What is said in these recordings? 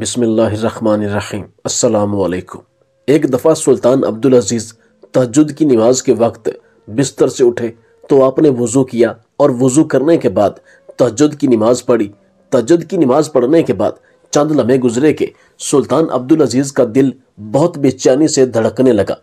बिसमीम एक दफ़ा सुल्तान अब्दुल अजीज़ तहजद की नमाज के वक्त बिस्तर से उठे तो आपने वज़ू किया और वज़ू करने के बाद तहजद की नमाज पढ़ी तहजद की नमाज पढ़ने के बाद चंद लम्हे गुजरे के सुल्तान अब्दुल अजीज़ का दिल बहुत बेचैनी से धड़कने लगा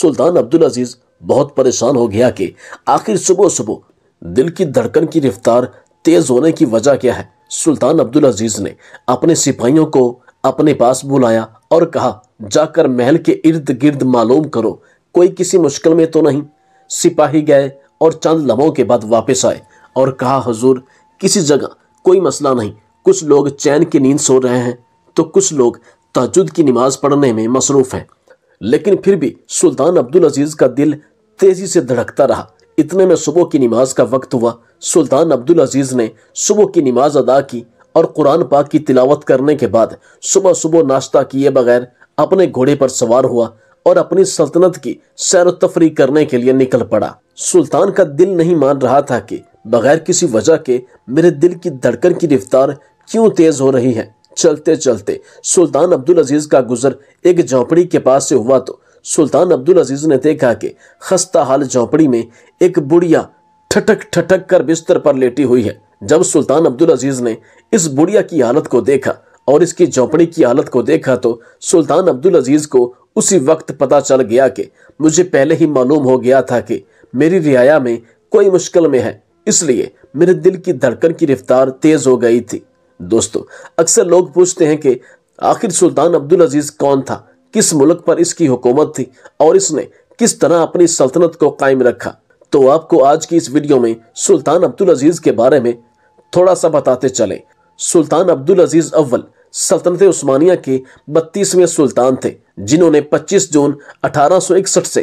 सुल्तान अब्दुल अजीज़ बहुत परेशान हो गया कि आखिर सुबह सुबह दिल की धड़कन की रफ्तार तेज़ होने की वजह क्या है सुल्तान अब्दुल अजीज ने अपने सिपाहियों को अपने पास बुलाया और कहा जाकर महल के इर्द गिर्द मालूम करो कोई किसी मुश्किल में तो नहीं सिपाही गए और चंद लम्हों के बाद वापस आए और कहा हजूर किसी जगह कोई मसला नहीं कुछ लोग चैन की नींद सो रहे हैं तो कुछ लोग तजुद की नमाज पढ़ने में मसरूफ़ हैं लेकिन फिर भी सुल्तान अब्दुल अजीज़ का दिल तेज़ी से धड़कता रहा इतने में सुबह की नमाज का वक्त हुआ सुल्तान अब्दुल अजीज़ ने सुबह की नमाज अदा की और कुरान पाक की तिलावत करने के बाद सुबह सुबह नाश्ता किए बगैर अपने घोड़े पर सवार हुआ और अपनी सल्तनत की सैर तफरी करने के लिए निकल पड़ा सुल्तान का दिल नहीं मान रहा था कि बगैर किसी वजह के मेरे दिल की धड़कन की रफ्तार क्यों तेज हो रही है चलते चलते सुल्तान अब्दुल अजीज का गुजर एक झोंपड़ी के पास से हुआ तो सुल्तान अब्दुल अजीज ने देखा कि खस्ता हाल झोंपड़ी में एक बुढ़िया ठटक ठटक कर बिस्तर पर लेटी हुई है जब सुल्तान अब्दुल अजीज ने इस बुढ़िया की हालत को देखा और इसकी झोंपड़ी की हालत को देखा तो सुल्तान अब्दुल अजीज को उसी वक्त पता चल गया कि मुझे पहले ही मालूम हो गया था कि मेरी रियाया में कोई मुश्किल में है इसलिए मेरे दिल की धड़कन की रफ्तार तेज हो गई थी दोस्तों अक्सर लोग पूछते हैं कि आखिर सुल्तान अब्दुल अजीज कौन था किस मुल्क पर इसकी हुकूमत थी और इसने किस तरह अपनी सल्तनत को कायम रखा तो आपको आज की इस वीडियो में सुल्तान अब्दुल अजीज के बारे में थोड़ा सा बताते चले सुल्तान अब्दुल अजीज अव्वल सल्तनत उस्मानिया के बत्तीसवें सुल्तान थे जिन्होंने 25 जून 1861 से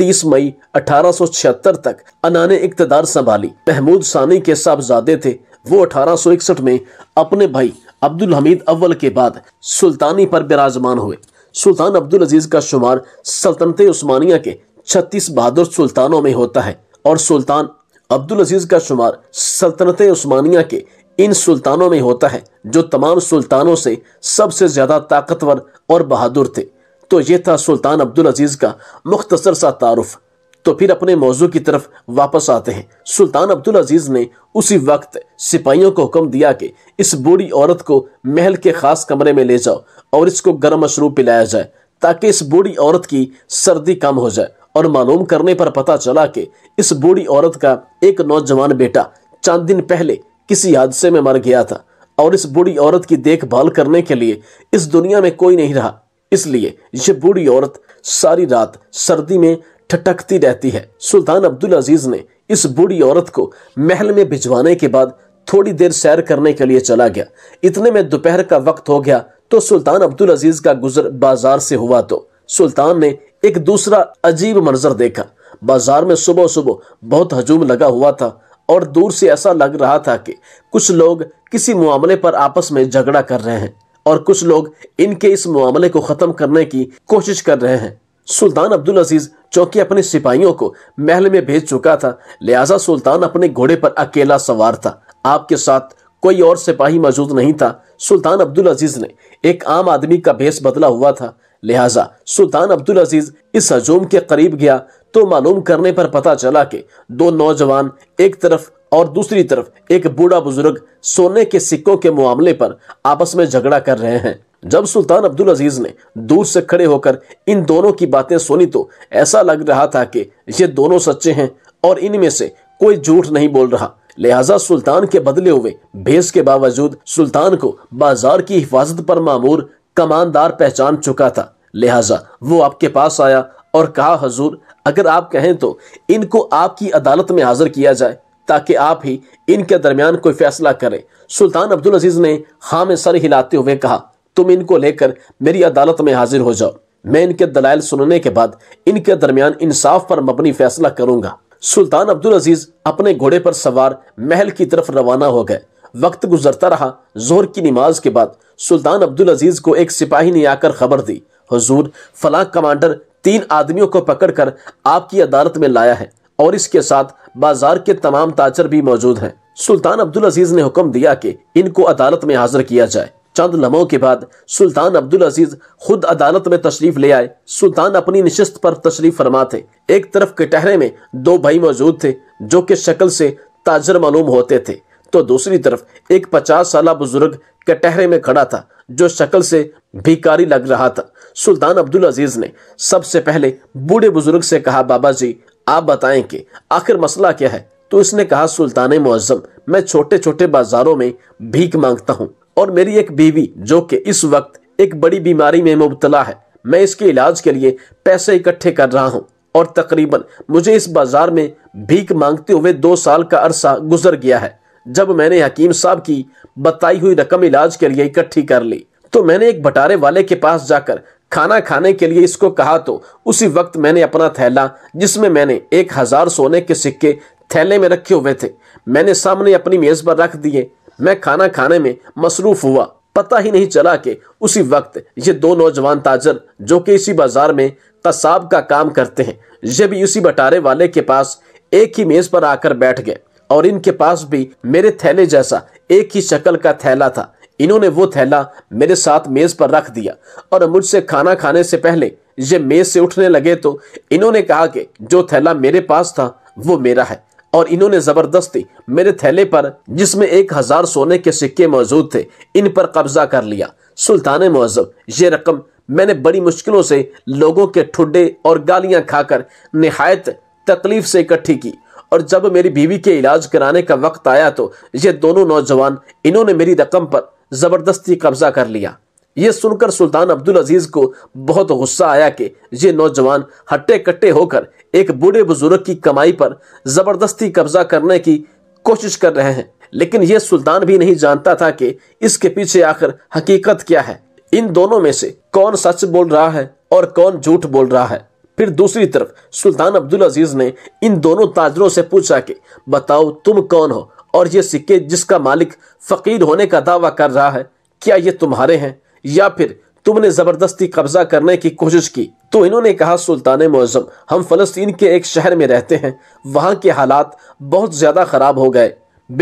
30 मई 1876 तक अनाने इकतदार संभाली महमूद सानी के साहबजादे थे वो 1861 में अपने भाई अब्दुल हमीद अव्वल के बाद सुल्तानी पर विराजमान हुए सुल्तान अब्दुल अजीज का शुमार सल्तनत उस्मानिया के छत्तीस बहादुर सुल्तानों में होता है और सुल्तान अब्दुल अजीज़ का शुमार सल्तनत उस्मानिया के इन सुल्तानों में होता है जो तमाम सुल्तानों से सबसे ज़्यादा ताकतवर और बहादुर थे तो ये था सुल्तान अब्दुल अजीज़ का मुख्तसर सा तारफ़ तो फिर अपने मौजू की तरफ वापस आते हैं सुल्तान अब्दुल अजीज़ ने उसी वक्त सिपाहियों को हुक्म दिया कि इस बूढ़ी औरत को महल के ख़ास कमरे में ले जाओ और इसको गर्म मशरूब पिलाया जाए ताकि इस बूढ़ी औरत की सर्दी कम हो जाए और मालूम करने पर पता चला कि इस बूढ़ी औरत का एक नौजवान बेटा चंद दिन पहले किसी हादसे में मर गया था और इस बूढ़ी औरत की देखभाल करने के लिए इस दुनिया में कोई नहीं रहा इसलिए यह बूढ़ी औरत सारी रात सर्दी में ठटकती रहती है सुल्तान अब्दुल अजीज ने इस बूढ़ी औरत को महल में भिजवाने के बाद थोड़ी देर सैर करने के लिए चला गया इतने में दोपहर का वक्त हो गया तो सुल्तान अब्दुल अजीज का गुजर बाजार से हुआ तो सुल्तान ने एक दूसरा अजीब मंजर देखा बाजार में सुबह सुबह बहुत हजूम लगा हुआ था और दूर से ऐसा लग रहा था कि कुछ लोग किसी मामले पर आपस में झगड़ा कर रहे हैं और कुछ लोग इनके इस मामले को खत्म करने की कोशिश कर रहे हैं सुल्तान अब्दुल अजीज चौकी अपने सिपाहियों को महल में भेज चुका था लिहाजा सुल्तान अपने घोड़े पर अकेला सवार था आपके साथ कोई और सिपाही मौजूद नहीं था सुल्तान अब्दुल अजीज ने एक आम आदमी का भेस बदला हुआ था लिहाजा सुल्तान अब्दुल अजीज इस हजूम के करीब गया तो मालूम करने पर पता चला कि दो नौजवान एक तरफ और दूसरी तरफ एक बूढ़ा बुजुर्ग सोने के सिक्कों के मामले पर आपस में झगड़ा कर रहे हैं जब सुल्तान अब्दुल अजीज ने दूर से खड़े होकर इन दोनों की बातें सुनी तो ऐसा लग रहा था कि ये दोनों सच्चे हैं और इनमें से कोई झूठ नहीं बोल रहा लिहाजा सुल्तान के बदले हुए भेस के बावजूद सुल्तान को बाजार की हिफाजत पर मामूर कमानदार पहचान चुका था लिहाजा वो आपके पास आया और कहा हजूर अगर आप कहें तो इनको आपकी अदालत में हाजिर किया जाए ताकि आप ही इनके दरमियान कोई फैसला करें सुल्तान अब्दुल अजीज़ ने हाँ में सर हिलाते हुए कहा तुम इनको लेकर मेरी अदालत में हाजिर हो जाओ मैं इनके दलाइल सुनने के बाद इनके दरमियान इंसाफ पर मबनी फैसला करूंगा सुल्तान अब्दुल अजीज अपने घोड़े पर सवार महल की तरफ रवाना हो गए वक्त गुजरता रहा जोहर की नमाज के बाद सुल्तान अब्दुल अजीज को एक सिपाही ने आकर खबर दी हजूर फलां कमांडर तीन आदमियों को पकड़कर आपकी अदालत में लाया है और इसके साथ बाजार के तमाम ताजर भी मौजूद हैं सुल्तान अब्दुल अजीज ने हुक्म दिया कि इनको अदालत में हाजिर किया जाए चंद लम्हों के बाद सुल्तान अब्दुल अजीज खुद अदालत में तशरीफ ले आए सुल्तान अपनी निश्चित पर तशरीफ फरमा थे एक तरफ कटहरे में दो भाई मौजूद थे जो कि शक्ल से ताजर मालूम होते थे तो दूसरी तरफ एक पचास साल बुजुर्ग कटहरे में खड़ा था जो शक्ल से भिकारी लग रहा था सुल्तान अब्दुल अजीज ने सबसे पहले बूढ़े बुजुर्ग से कहा बाबा जी आप बताएं कि आखिर मसला क्या है तो उसने कहा सुल्तान मुआजम मैं छोटे छोटे बाजारों में भीख मांगता हूँ और मेरी एक बीवी जो कि इस वक्त एक बड़ी बीमारी में मुबतला है मैं इसके इलाज के लिए पैसे इकट्ठे कर रहा हूँ और तकरीबन मुझे इस बाजार में भीख मांगते हुए दो साल का अरसा गुजर गया है जब मैंने हकीम साहब की बताई हुई रकम इलाज के लिए इकट्ठी कर ली तो मैंने एक भटारे वाले के पास जाकर खाना खाने के लिए इसको कहा तो उसी वक्त मैंने अपना थैला जिसमें मैंने एक हज़ार सोने के सिक्के थैले में रखे हुए थे मैंने सामने अपनी मेज़ पर रख दिए मैं खाना खाने में मसरूफ़ हुआ पता ही नहीं चला कि उसी वक्त ये दो नौजवान ताजर जो कि इसी बाज़ार में कसाब का काम करते हैं ये भी उसी बटारे वाले के पास एक ही मेज़ पर आकर बैठ गए और इनके पास भी मेरे थैले जैसा एक ही शक्ल का थैला था इन्होंने वो थैला मेरे साथ मेज पर रख दिया और मुझसे खाना खाने से पहले ये मेज से उठने लगे तो इन्होंने कहा कि जो थैला मेरे पास था वो मेरा है और इन्होंने जबरदस्ती मेरे थैले पर जिसमें एक हजार सोने के सिक्के मौजूद थे इन पर कब्जा कर लिया सुल्तान मुहजब ये रकम मैंने बड़ी मुश्किलों से लोगों के ठुड्डे और गालियां खाकर नहायत तकलीफ से इकट्ठी की और जब मेरी बीवी के इलाज कराने का वक्त आया तो ये दोनों नौजवान इन्होंने मेरी रकम पर ज़बरदस्ती कब्जा कर लिया ये सुनकर सुल्तान अब्दुल अजीज़ को बहुत गुस्सा आया कि ये नौजवान हट्टे कट्टे होकर एक बूढ़े बुजुर्ग की कमाई पर ज़बरदस्ती कब्जा करने की कोशिश कर रहे हैं लेकिन यह सुल्तान भी नहीं जानता था कि इसके पीछे आखिर हकीकत क्या है इन दोनों में से कौन सच बोल रहा है और कौन झूठ बोल रहा है फिर दूसरी तरफ सुल्तान अब्दुल अजीज ने इन दोनों ताजरों से पूछा कि बताओ तुम कौन हो और ये सिक्के जिसका मालिक फकीर होने का दावा कर रहा है क्या ये तुम्हारे हैं या फिर तुमने जबरदस्ती कब्जा करने की कोशिश की तो इन्होंने कहा सुल्तान मुआजम हम फलस्तीन के एक शहर में रहते हैं वहाँ के हालात बहुत ज्यादा खराब हो गए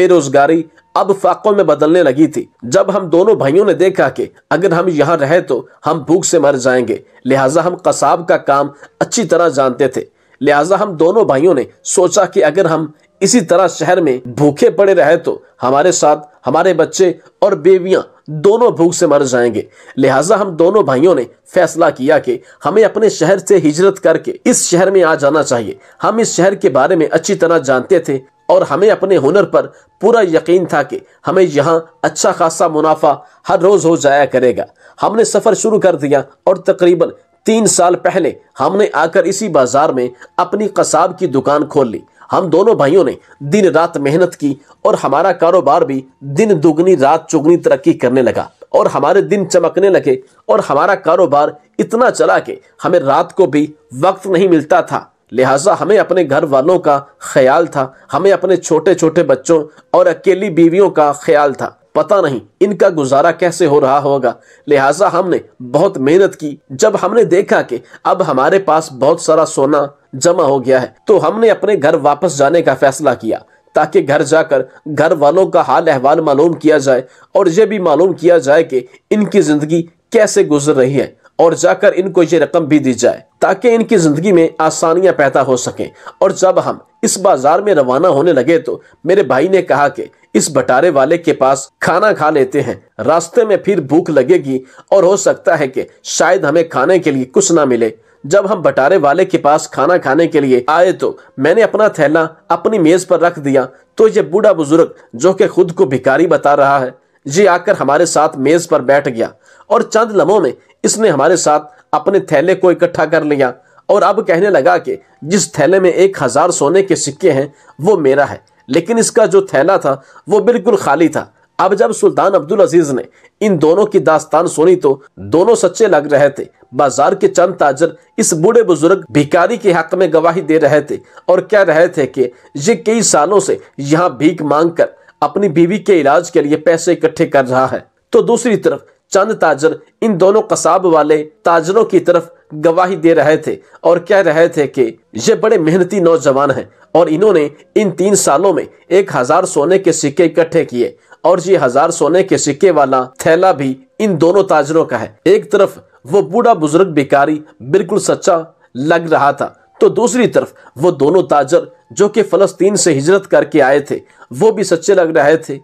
बेरोजगारी अब फाकों में बदलने लगी थी जब हम दोनों भाइयों ने देखा कि अगर हम यहाँ रहे तो हम भूख से मर जाएंगे लिहाजा हम कसाब का काम अच्छी तरह जानते थे लिहाजा हम दोनों भाइयों ने सोचा कि अगर हम इसी तरह शहर में भूखे पड़े रहे तो हमारे साथ हमारे बच्चे और बेबियां दोनों भूख से मर जाएंगे लिहाजा हम दोनों भाइयों ने फैसला किया कि हमें अपने शहर से हिजरत करके इस शहर में आ जाना चाहिए हम इस शहर के बारे में अच्छी तरह जानते थे और हमें अपने हुनर पर पूरा यकीन था कि हमें यहाँ अच्छा खासा मुनाफा हर रोज़ हो जाया करेगा हमने सफ़र शुरू कर दिया और तकरीबन तीन साल पहले हमने आकर इसी बाज़ार में अपनी कसाब की दुकान खोल ली हम दोनों भाइयों ने दिन रात मेहनत की और हमारा कारोबार भी दिन दुगनी रात चुगनी तरक्की करने लगा और हमारे दिन चमकने लगे और हमारा कारोबार इतना चला कि हमें रात को भी वक्त नहीं मिलता था लिहाजा हमें अपने घर वालों का ख्याल था हमें अपने छोटे छोटे बच्चों और अकेली बीवियों का ख्याल था पता नहीं इनका गुजारा कैसे हो रहा होगा लिहाजा हमने बहुत मेहनत की जब हमने देखा कि अब हमारे पास बहुत सारा सोना जमा हो गया है तो हमने अपने घर वापस जाने का फैसला किया ताकि घर जाकर घर वालों का हाल अहवाल मालूम किया जाए और यह भी मालूम किया जाए कि इनकी ज़िंदगी कैसे गुजर रही है और जाकर इनको ये रकम भी दी जाए ताकि इनकी ज़िंदगी में आसानियां पैदा हो सकें और जब हम इस बाज़ार में रवाना होने लगे तो मेरे भाई ने कहा कि इस भटारे वाले के पास खाना खा लेते हैं रास्ते में फिर भूख लगेगी और हो सकता है कि शायद हमें खाने के लिए कुछ ना मिले जब हम बटारे वाले के पास खाना खाने के लिए आए तो मैंने अपना थैला अपनी मेज पर रख दिया तो ये बूढ़ा बुजुर्ग जो कि खुद को भिकारी बता रहा है ये आकर हमारे साथ मेज पर बैठ गया और चंद लम्हों में इसने हमारे साथ अपने थैले को इकट्ठा कर लिया और अब कहने लगा कि जिस थैले में एक हजार सोने के सिक्के हैं वो मेरा है लेकिन इसका जो थैला था वो बिल्कुल खाली था अब जब सुल्तान अब्दुल अजीज ने इन दोनों की दास्तान सुनी तो दोनों सच्चे लग रहे थे बाजार के चंद ताजर इस बूढ़े बुजुर्ग भिकारी के हक में गवाही दे रहे थे और कह रहे थे कि ये कई सालों से यहाँ भीख मांग कर अपनी बीवी के इलाज के लिए पैसे इकट्ठे कर रहा है तो दूसरी तरफ चंद ताजर इन दोनों कसाब वाले ताजरों की तरफ गवाही दे रहे थे और कह रहे थे कि ये बड़े मेहनती नौजवान हैं और इन्होंने इन तीन सालों में एक हजार सोने के सिक्के इकट्ठे किए और ये हजार सोने के सिक्के वाला थैला भी इन दोनों ताजरों का है एक तरफ वो बूढ़ा बुजुर्ग भिकारी बिल्कुल सच्चा लग रहा था तो दूसरी तरफ वो दोनों ताजर जो कि फलस्तीन से हिजरत करके आए थे वो भी सच्चे लग रहे थे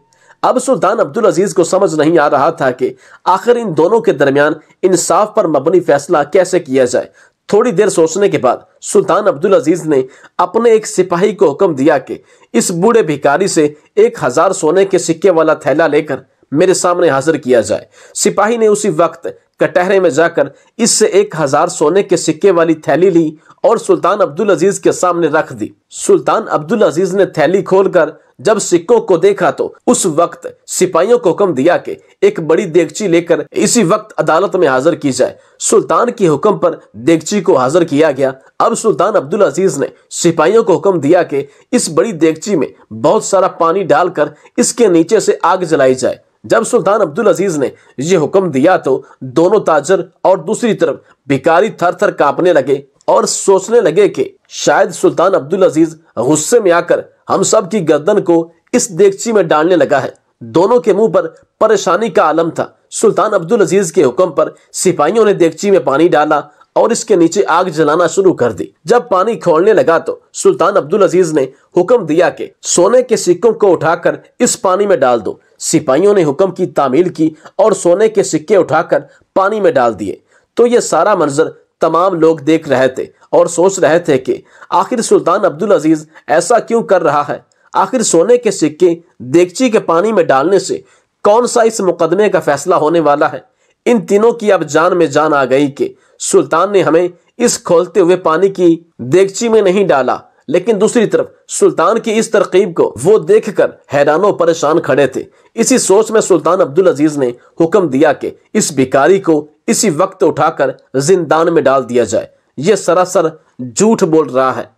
अब सुल्तान अब्दुल अजीज को समझ नहीं आ रहा था कि आखिर इन दोनों के दरमियान इंसाफ पर मबनी फैसला कैसे किया जाए थोड़ी देर सोचने के बाद सुल्तान अब्दुल अजीज ने अपने एक सिपाही को हुक्म दिया कि इस बूढ़े भिकारी से एक हजार सोने के सिक्के वाला थैला लेकर मेरे सामने हाजिर किया जाए सिपाही ने उसी वक्त कटहरे में जाकर इससे एक हजार सोने के सिक्के वाली थैली ली और सुल्तान अब्दुल अजीज के सामने रख दी सुल्तान अब्दुल अजीज ने थैली खोलकर जब सिक्कों को देखा तो उस वक्त सिपाहियों को हुक्म दिया कि एक बड़ी देगची लेकर इसी वक्त अदालत में हाजिर की जाए सुल्तान के हुक्म पर देगची को हाजिर किया गया अब सुल्तान अब्दुल अजीज ने सिपाहियों को हुक्म दिया कि इस बड़ी देगची में बहुत सारा पानी डालकर इसके नीचे से आग जलाई जाए जब सुल्तान अब्दुल अजीज ने यह हुक्म दिया तो दोनों ताजर और दूसरी तरफ भिकारी थर थर कांपने लगे और सोचने लगे कि शायद सुल्तान अब्दुल अजीज गुस्से में आकर हम सब की गर्दन को इस देगची में डालने लगा है दोनों के मुंह पर परेशानी का आलम था सुल्तान अब्दुल अजीज के हुक्म पर सिपाहियों ने देगची में पानी डाला और इसके नीचे आग जलाना शुरू कर दी जब पानी खोलने लगा तो सुल्तान अब्दुल अजीज ने हुक्म दिया कि सोने के सिक्कों को उठाकर इस पानी में डाल दो सिपाहियों ने हुक्म की तामील की और सोने के सिक्के उठाकर पानी में डाल दिए तो यह सारा मंजर तमाम लोग देख रहे थे और सोच रहे थे कि आखिर सुल्तान अब्दुल अजीज ऐसा क्यों कर रहा है आखिर सोने के सिक्के देगची के पानी में डालने से कौन सा इस मुकदमे का फैसला होने वाला है इन तीनों की अब जान में जान आ गई कि सुल्तान ने हमें इस खोलते हुए पानी की देगची में नहीं डाला लेकिन दूसरी तरफ सुल्तान की इस तरकीब को वो देख कर हैरानों परेशान खड़े थे इसी सोच में सुल्तान अब्दुल अजीज ने हुक्म दिया कि इस भिकारी को इसी वक्त उठाकर जिंदान में डाल दिया जाए ये सरासर झूठ बोल रहा है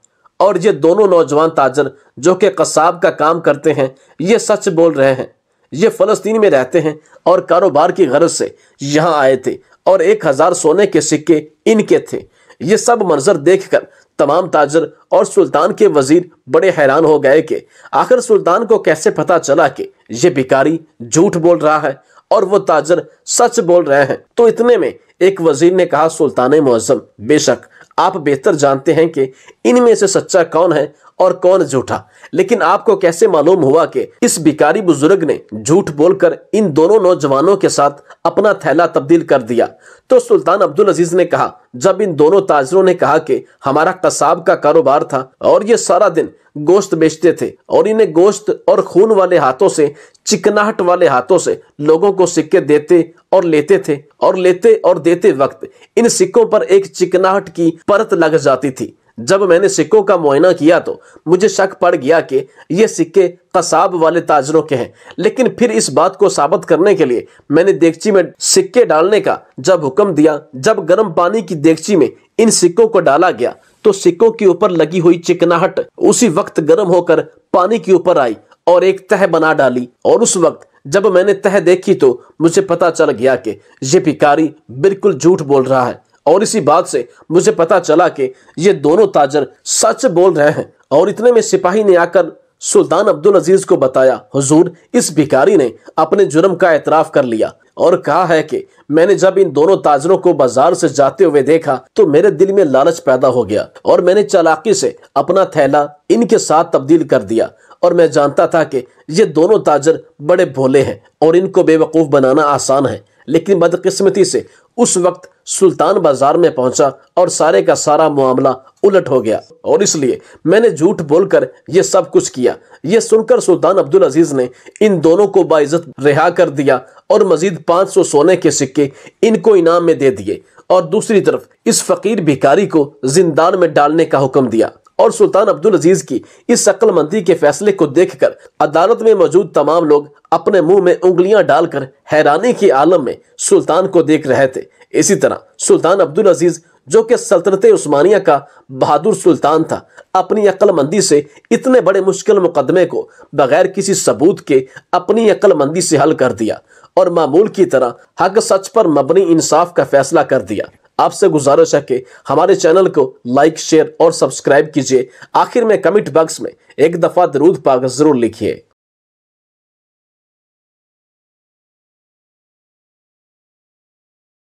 और ये दोनों नौजवान ताजर जो कि कसाब का काम करते हैं ये सच बोल रहे हैं ये फ़लस्तीन में रहते हैं और कारोबार की गरज से यहाँ आए थे और एक हज़ार सोने के सिक्के इनके थे ये सब मंजर देखकर तमाम ताजर और सुल्तान के वजीर बड़े हैरान हो गए कि आखिर सुल्तान को कैसे पता चला कि ये भिकारी झूठ बोल रहा है और वो ताजर सच बोल रहे हैं तो इतने में एक वजीर ने कहा सुल्तान मुआजम बेशक आप बेहतर जानते हैं कि इनमें से सच्चा कौन है और कौन झूठा लेकिन आपको कैसे मालूम हुआ कि इस बिकारी बुजुर्ग ने झूठ बोलकर इन दोनों नौजवानों के साथ अपना थैला तब्दील कर दिया तो सुल्तान अब्दुल अजीज ने कहा जब इन दोनों ताजरों ने कहा कि हमारा कसाब का कारोबार था और ये सारा दिन गोश्त बेचते थे और इन्हें गोश्त और खून वाले हाथों से चिकनाहट वाले हाथों से लोगों को सिक्के देते और लेते थे और लेते और देते वक्त इन सिक्कों पर एक चिकनाहट की परत लग जाती थी जब मैंने सिक्कों का मुआयना किया तो मुझे शक पड़ गया कि ये सिक्के कसाब वाले ताजरों के हैं लेकिन फिर इस बात को साबित करने के लिए मैंने देगची में सिक्के डालने का जब हुक्म दिया जब गर्म पानी की देगची में इन सिक्कों को डाला गया तो सिक्कों के ऊपर लगी हुई चिकनाहट उसी वक्त गर्म होकर पानी के ऊपर आई और एक तह बना डाली और उस वक्त जब मैंने तह देखी तो मुझे पता चल गया कि ये भिकारी बिल्कुल झूठ बोल रहा है और इसी बात से मुझे पता चला कि ये दोनों ताजर सच बोल रहे हैं और इतने में सिपाही ने आकर सुल्तान अब्दुल अजीज को बताया हुजूर इस भिकारी ने अपने जुर्म का एतराफ कर लिया और कहा है कि मैंने जब इन दोनों ताजरों को बाजार से जाते हुए देखा तो मेरे दिल में लालच पैदा हो गया और मैंने चालाकी से अपना थैला इनके साथ तब्दील कर दिया और मैं जानता था कि ये दोनों ताजर बड़े भोले हैं और इनको बेवकूफ़ बनाना आसान है लेकिन बदकिस्मती से उस वक्त सुल्तान बाजार में पहुंचा और सारे का सारा मामला उलट हो गया और इसलिए मैंने झूठ बोलकर यह सब कुछ किया यह सुनकर सुल्तान अब्दुल अजीज ने इन दोनों को बाइज्जत रिहा कर दिया और मजीद 500 सोने के सिक्के इनको इनाम में दे दिए और दूसरी तरफ इस फकीर भिकारी को जिंदान में डालने का हुक्म दिया और सुल्तान अब्दुल अजीज की इस अक्लमंदी के फैसले को देखकर अदालत में मौजूद तमाम लोग अपने मुंह में उंगलियां डालकर हैरानी के आलम में सुल्तान को देख रहे थे इसी तरह सुल्तान अब्दुल अजीज जो कि सल्तनत उस्मानिया का बहादुर सुल्तान था अपनी अक्लमंदी से इतने बड़े मुश्किल मुकदमे को बगैर किसी सबूत के अपनी अक्लमंदी से हल कर दिया और मामूल की तरह हक सच पर मबनी इंसाफ का फैसला कर दिया आपसे गुजारिश है कि हमारे चैनल को लाइक शेयर और सब्सक्राइब कीजिए आखिर में कमेंट बॉक्स में एक दफ़ा दरूद पाक ज़रूर लिखिए